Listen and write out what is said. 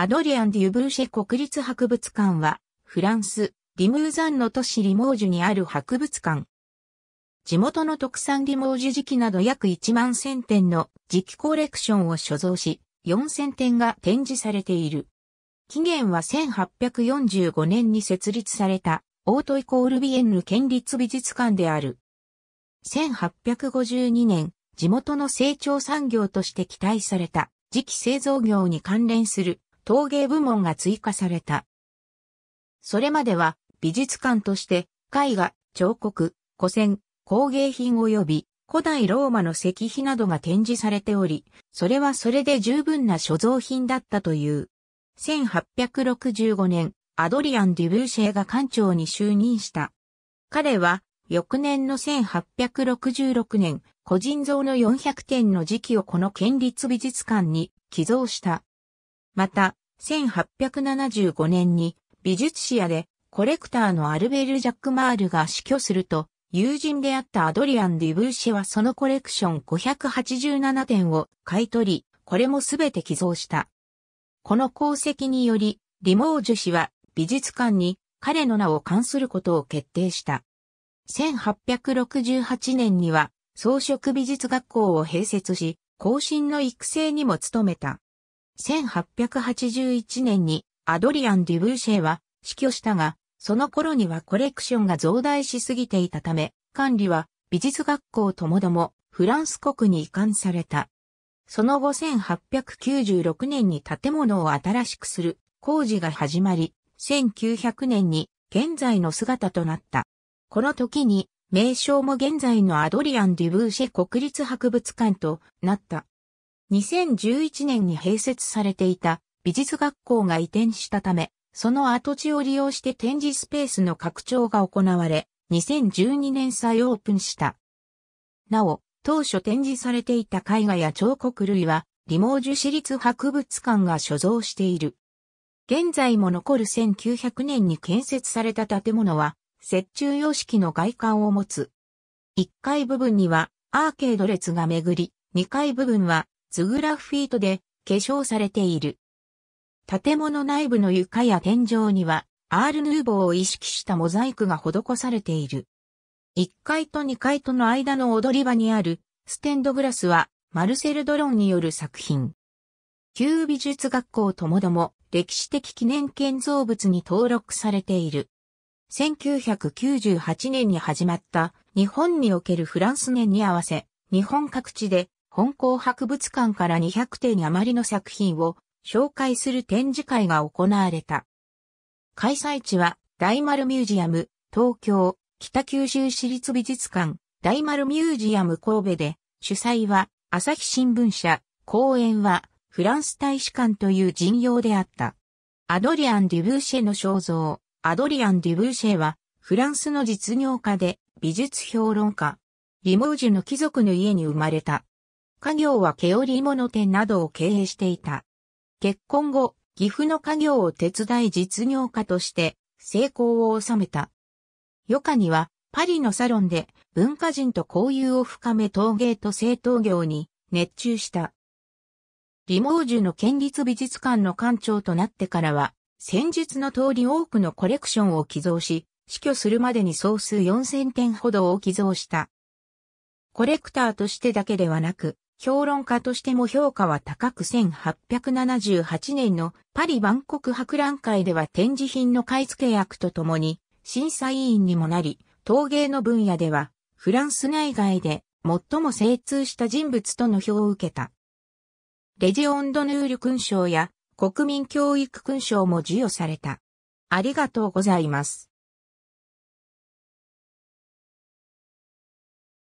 アドリアン・デュブルシェ国立博物館は、フランス、リムーザンの都市リモージュにある博物館。地元の特産リモージュ時期など約1万1000点の磁気コレクションを所蔵し、4000点が展示されている。期限は1845年に設立された、オートイコールビエンヌ県立美術館である。1852年、地元の成長産業として期待された、時期製造業に関連する陶芸部門が追加された。それまでは美術館として絵画、彫刻、古銭、工芸品及び古代ローマの石碑などが展示されており、それはそれで十分な所蔵品だったという。1865年、アドリアン・デュブーシェが館長に就任した。彼は、翌年の1866年、個人像の400点の時期をこの県立美術館に寄贈した。また、1875年に美術史屋でコレクターのアルベル・ジャックマールが死去すると、友人であったアドリアン・デュブーシェはそのコレクション587点を買い取り、これもすべて寄贈した。この功績により、リモージュ氏は美術館に彼の名を冠することを決定した。1868年には装飾美術学校を併設し、後進の育成にも努めた。1881年にアドリアン・デュブーシェは死去したが、その頃にはコレクションが増大しすぎていたため、管理は美術学校ともどもフランス国に移管された。その後1896年に建物を新しくする工事が始まり、1900年に現在の姿となった。この時に名称も現在のアドリアン・デュブーシェ国立博物館となった。2011年に併設されていた美術学校が移転したため、その跡地を利用して展示スペースの拡張が行われ、2012年再オープンした。なお、当初展示されていた絵画や彫刻類は、リモージュ市立博物館が所蔵している。現在も残る1900年に建設された建物は、折衷様式の外観を持つ。1階部分にはアーケード列が巡り、2階部分はズグラフィートで化粧されている。建物内部の床や天井には、アールヌーボーを意識したモザイクが施されている。1階と2階との間の踊り場にあるステンドグラスはマルセル・ドロンによる作品。旧美術学校ともども歴史的記念建造物に登録されている。1998年に始まった日本におけるフランス年に合わせ、日本各地で本校博物館から200点余りの作品を紹介する展示会が行われた。開催地は大丸ミュージアム、東京、北九州市立美術館、大丸ミュージアム神戸で、主催は朝日新聞社、講演はフランス大使館という陣容であった。アドリアン・デュブーシェの肖像、アドリアン・デュブーシェは、フランスの実業家で美術評論家。リモージュの貴族の家に生まれた。家業は毛織物店などを経営していた。結婚後、岐阜の家業を手伝い実業家として成功を収めた。余暇にはパリのサロンで文化人と交友を深め陶芸と製陶業に熱中した。リモージュの県立美術館の館長となってからは、先日の通り多くのコレクションを寄贈し、死去するまでに総数4000点ほどを寄贈した。コレクターとしてだけではなく、評論家としても評価は高く1878年のパリ万国博覧会では展示品の買い付け役とともに審査委員にもなり、陶芸の分野ではフランス内外で最も精通した人物との票を受けた。レジオンドヌール勲章や国民教育勲章も授与された。ありがとうございます。